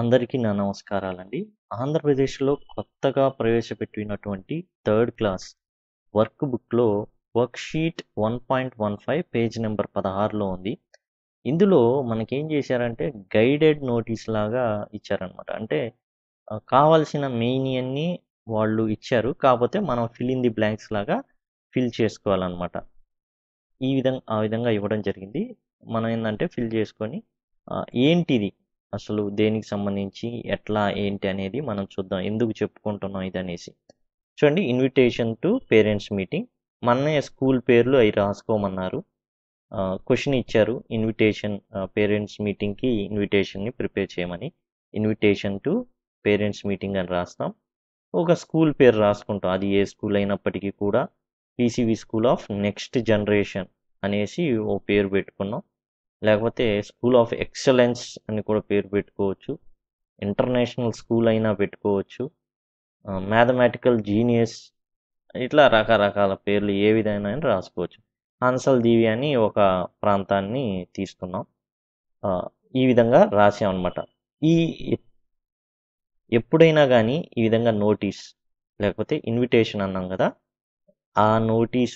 అందరికీ నా నమస్కారాలండి ఆంధ్రప్రదేశ్లో కొత్తగా ప్రవేశపెట్టినటువంటి థర్డ్ క్లాస్ వర్క్ బుక్లో worksheet one point one five page number పదహారులో ఉంది ఇందులో మనకేం చేశారంటే గైడెడ్ నోటీస్ లాగా ఇచ్చారనమాట అంటే కావాల్సిన మెయిన్యన్ని వాళ్ళు ఇచ్చారు కాకపోతే మనం ఫిల్ ఇన్ ది బ్లాంక్స్ లాగా ఫిల్ చేసుకోవాలన్నమాట ఈ విధంగా ఆ విధంగా ఇవ్వడం జరిగింది మనం ఏంటంటే ఫిల్ చేసుకొని ఏంటిది అసలు దేనికి సంబంధించి ఎట్లా ఏంటి అనేది మనం చూద్దాం ఎందుకు చెప్పుకుంటున్నాం ఇది అనేసి చూడండి ఇన్విటేషన్ టు పేరెంట్స్ మీటింగ్ మన స్కూల్ పేర్లు అవి రాసుకోమన్నారు క్వశ్చన్ ఇచ్చారు ఇన్విటేషన్ పేరెంట్స్ మీటింగ్కి ఇన్విటేషన్ని ప్రిపేర్ చేయమని ఇన్విటేషన్ టు పేరెంట్స్ మీటింగ్ అని రాస్తాం ఒక స్కూల్ పేరు రాసుకుంటాం అది ఏ స్కూల్ అయినప్పటికీ కూడా PCV school of next generation అనేసి ఓ పేరు పెట్టుకున్నాం లేకపోతే స్కూల్ ఆఫ్ ఎక్సలెన్స్ అని కూడా పేరు పెట్టుకోవచ్చు ఇంటర్నేషనల్ స్కూల్ అయినా పెట్టుకోవచ్చు మ్యాథమెటికల్ జీనియస్ ఇట్లా రకరకాల పేర్లు ఏ విధమైన రాసుకోవచ్చు హన్సల్ దీవి అని ఒక ప్రాంతాన్ని తీసుకున్నాం ఈ విధంగా రాసామన్నమాట ఈ ఎప్పుడైనా కానీ ఈ విధంగా నోటీస్ లేకపోతే ఇన్విటేషన్ అన్నాం కదా ఆ నోటీస్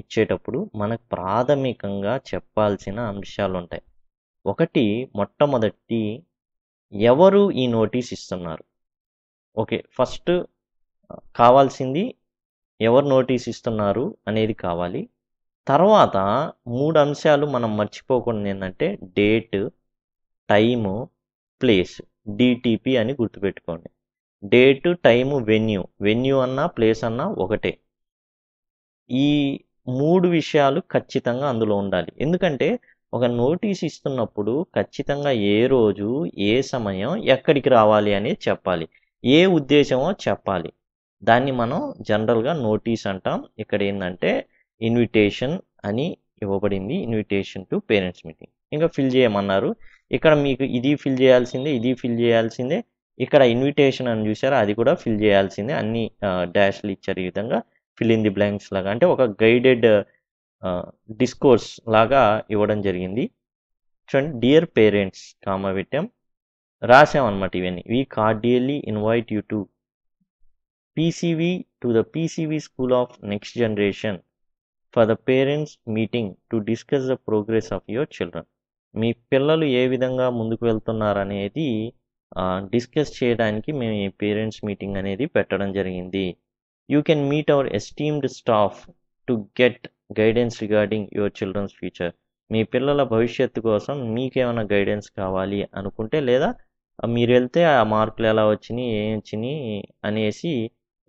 ఇచ్చేటప్పుడు మనకు ప్రాథమికంగా చెప్పాల్సిన అంశాలు ఉంటాయి ఒకటి మొట్టమొదటి ఎవరు ఈ నోటీస్ ఇస్తున్నారు ఓకే ఫస్ట్ కావాల్సింది ఎవరు నోటీస్ ఇస్తున్నారు అనేది కావాలి తర్వాత మూడు అంశాలు మనం మర్చిపోకుండా ఏంటంటే డేట్ టైము ప్లేస్ డిటిపి అని గుర్తుపెట్టుకోండి డేట్ టైము వెన్యూ వెన్యూ అన్నా ప్లేస్ అన్నా ఒకటే ఈ మూడు విషయాలు ఖచ్చితంగా అందులో ఉండాలి ఎందుకంటే ఒక నోటీస్ ఇస్తున్నప్పుడు ఖచ్చితంగా ఏ రోజు ఏ సమయం ఎక్కడికి రావాలి అని చెప్పాలి ఏ ఉద్దేశమో చెప్పాలి దాన్ని మనం జనరల్గా నోటీస్ అంటాం ఇక్కడ ఏంటంటే ఇన్విటేషన్ అని ఇవ్వబడింది ఇన్విటేషన్ టు పేరెంట్స్ మీటింగ్ ఇంకా ఫిల్ చేయమన్నారు ఇక్కడ మీకు ఇది ఫిల్ చేయాల్సిందే ఇది ఫిల్ చేయాల్సిందే ఇక్కడ ఇన్విటేషన్ అని చూసారా అది కూడా ఫిల్ చేయాల్సిందే అన్ని డాష్లు ఇచ్చారు ఈ విధంగా ఫిల్ ఇన్ ది బ్లాంక్స్ లాగా అంటే ఒక గైడెడ్ డిస్కోర్స్ లాగా ఇవ్వడం జరిగింది చూడండి డియర్ పేరెంట్స్ కామ పెట్టాం రాసామన్నమాట ఇవన్నీ we cordially invite you to PCV to the PCV school of next generation for the parents meeting to discuss the progress of your children మీ పిల్లలు ఏ విధంగా ముందుకు వెళ్తున్నారనేది డిస్కస్ చేయడానికి మేము ఈ పేరెంట్స్ మీటింగ్ అనేది పెట్టడం జరిగింది You can meet our esteemed staff to get guidance regarding your children's future మీ పిల్లల భవిష్యత్తు కోసం మీకేమైనా గైడెన్స్ కావాలి అనుకుంటే లేదా మీరు వెళ్తే ఆ మార్కులు ఎలా వచ్చినాయి ఏం వచ్చినాయి అనేసి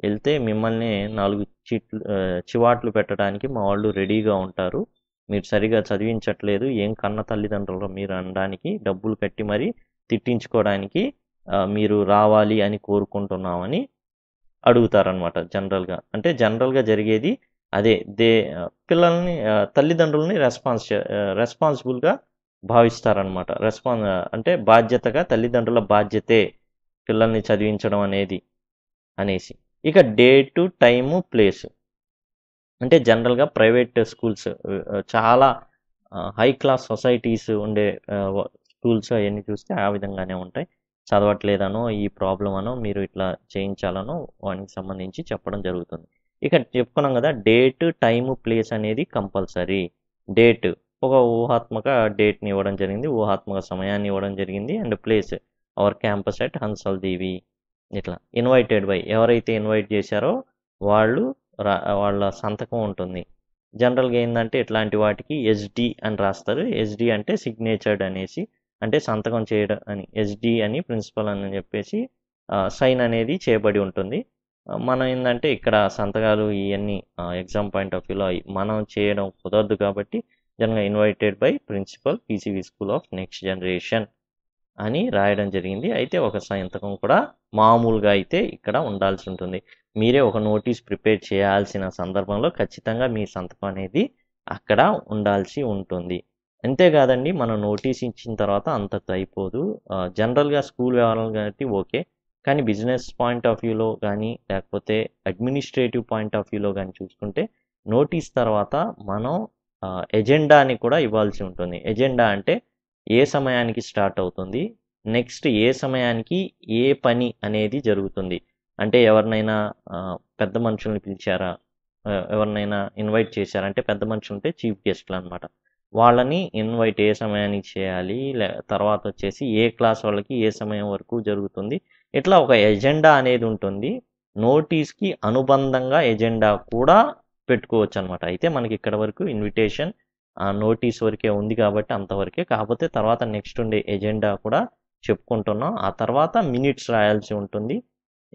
వెళ్తే మిమ్మల్ని నాలుగు చిట్లు చివాట్లు పెట్టడానికి మా వాళ్ళు రెడీగా ఉంటారు మీరు సరిగా చదివించట్లేదు ఏం కన్న తల్లిదండ్రులు మీరు అనడానికి డబ్బులు కట్టి మరీ తిట్టించుకోవడానికి మీరు రావాలి అని కోరుకుంటున్నామని అడుగుతారనమాట జనరల్గా అంటే జనరల్గా జరిగేది అదే దే పిల్లల్ని తల్లిదండ్రులని రెస్పాన్స్ రెస్పాన్సిబుల్గా భావిస్తారనమాట రెస్పాన్ అంటే బాధ్యతగా తల్లిదండ్రుల బాధ్యతే పిల్లల్ని చదివించడం అనేది అనేసి ఇక టు టైము ప్లేసు అంటే జనరల్గా ప్రైవేట్ స్కూల్స్ చాలా హై క్లాస్ సొసైటీస్ ఉండే స్కూల్స్ అవన్నీ చూస్తే ఆ విధంగానే ఉంటాయి చదవట్లేదనో ఈ ప్రాబ్లం అనో మీరు ఇట్లా చేయించాలనో వానికి సంబంధించి చెప్పడం జరుగుతుంది ఇక చెప్పుకున్నాం కదా డేట్ టైము ప్లేస్ అనేది కంపల్సరీ డేట్ ఒక ఊహాత్మక డేట్ని ఇవ్వడం జరిగింది ఊహాత్మక సమయాన్ని ఇవ్వడం జరిగింది and place our campus at Hansal Devi ఇట్లా ఇన్వైటెడ్ బై ఎవరైతే ఇన్వైట్ చేశారో వాళ్ళు వాళ్ళ సంతకం ఉంటుంది జనరల్గా ఏంటంటే ఇట్లాంటి వాటికి ఎస్డి అని రాస్తారు ఎస్డి అంటే సిగ్నేచర్డ్ అనేసి అంటే సంతకం చేయడం అని ఎస్డి అని ప్రిన్సిపల్ అని చెప్పేసి సైన్ అనేది చేయబడి ఉంటుంది మనం ఏంటంటే ఇక్కడ సంతకాలు ఇవన్నీ ఎగ్జామ్ పాయింట్ ఆఫ్ వ్యూలో మనం చేయడం కుదరదు కాబట్టి జనరల్గా invited by principal PCV school of next generation అని రాయడం జరిగింది అయితే ఒక సంతకం కూడా మామూలుగా అయితే ఇక్కడ ఉండాల్సి ఉంటుంది మీరే ఒక నోటీస్ ప్రిపేర్ చేయాల్సిన సందర్భంలో ఖచ్చితంగా మీ సంతకం అనేది అక్కడ ఉండాల్సి ఉంటుంది అంతేకాదండి మనం నోటీస్ ఇచ్చిన తర్వాత అంత అయిపోదు జనరల్గా స్కూల్ వ్యవహారాలు కాబట్టి ఓకే కానీ బిజినెస్ పాయింట్ ఆఫ్ వ్యూలో కానీ లేకపోతే అడ్మినిస్ట్రేటివ్ పాయింట్ ఆఫ్ వ్యూలో కానీ చూసుకుంటే నోటీస్ తర్వాత మనం ఎజెండాని కూడా ఇవ్వాల్సి ఉంటుంది ఎజెండా అంటే ఏ సమయానికి స్టార్ట్ అవుతుంది నెక్స్ట్ ఏ సమయానికి ఏ పని అనేది జరుగుతుంది అంటే ఎవరినైనా పెద్ద మనుషుల్ని పిలిచారా ఎవరినైనా ఇన్వైట్ చేశారా అంటే పెద్ద మనుషులు ఉంటే చీఫ్ గెస్ట్లు అనమాట వాళ్ళని ఇన్వైట్ ఏ సమయానికి చేయాలి తర్వాత వచ్చేసి ఏ క్లాస్ వాళ్ళకి ఏ సమయం వరకు జరుగుతుంది ఇట్లా ఒక ఎజెండా అనేది ఉంటుంది నోటీస్కి అనుబంధంగా ఎజెండా కూడా పెట్టుకోవచ్చు అనమాట అయితే మనకి ఇక్కడ వరకు ఇన్విటేషన్ నోటీస్ వరకే ఉంది కాబట్టి అంతవరకే కాకపోతే తర్వాత నెక్స్ట్ ఉండే ఎజెండా కూడా చెప్పుకుంటున్నాం ఆ తర్వాత మినిట్స్ రాయాల్సి ఉంటుంది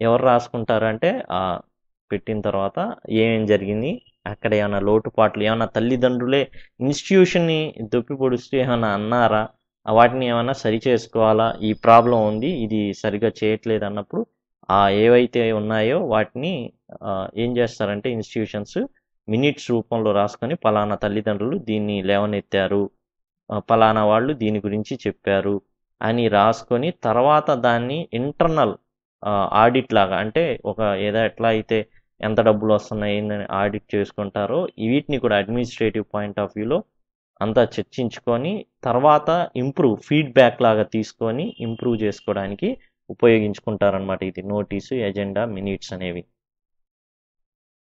ఎవరు రాసుకుంటారంటే పెట్టిన తర్వాత ఏమేం జరిగింది అక్కడ ఏమైనా లోటుపాట్లు ఏమైనా తల్లిదండ్రులే ఇన్స్టిట్యూషన్ని దొప్పి పొడుస్తూ ఏమైనా అన్నారా వాటిని ఏమైనా సరి చేసుకోవాలా ఈ ప్రాబ్లం ఉంది ఇది సరిగా చేయట్లేదు అన్నప్పుడు ఆ ఏవైతే ఉన్నాయో వాటిని ఏం చేస్తారంటే ఇన్స్టిట్యూషన్స్ మినిట్స్ రూపంలో రాసుకొని పలానా తల్లిదండ్రులు దీన్ని లేవనెత్తారు పలానా వాళ్ళు దీని గురించి చెప్పారు అని రాసుకొని తర్వాత దాన్ని ఇంటర్నల్ ఆడిట్ లాగా అంటే ఒక ఏదో ఎట్లా అయితే ఎంత డబ్బులు వస్తున్నాయి అని ఆడిట్ చేసుకుంటారో వీటిని కూడా అడ్మినిస్ట్రేటివ్ పాయింట్ ఆఫ్ వ్యూలో అంతా చర్చించుకొని తర్వాత ఇంప్రూవ్ ఫీడ్బ్యాక్ లాగా తీసుకొని ఇంప్రూవ్ చేసుకోవడానికి ఉపయోగించుకుంటారనమాట ఇది నోటీసు ఎజెండా మినిట్స్ అనేవి